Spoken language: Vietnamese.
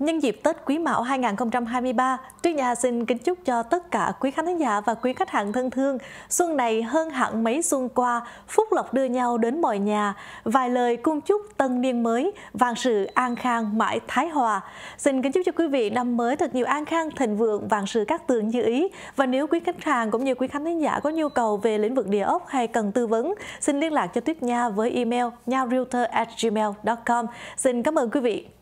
Nhân dịp Tết Quý Mão 2023, Tuyết Nhà xin kính chúc cho tất cả quý khán giả và quý khách hàng thân thương xuân này hơn hẳn mấy xuân qua, phúc lộc đưa nhau đến mọi nhà, vài lời cung chúc tân niên mới, vạn sự an khang mãi thái hòa. Xin kính chúc cho quý vị năm mới thật nhiều an khang, thịnh vượng, vạn sự các tường như ý. Và nếu quý khách hàng cũng như quý khán giả có nhu cầu về lĩnh vực địa ốc hay cần tư vấn, xin liên lạc cho Tuyết Nha với email nharealtor@gmail.com. Xin cảm ơn quý vị.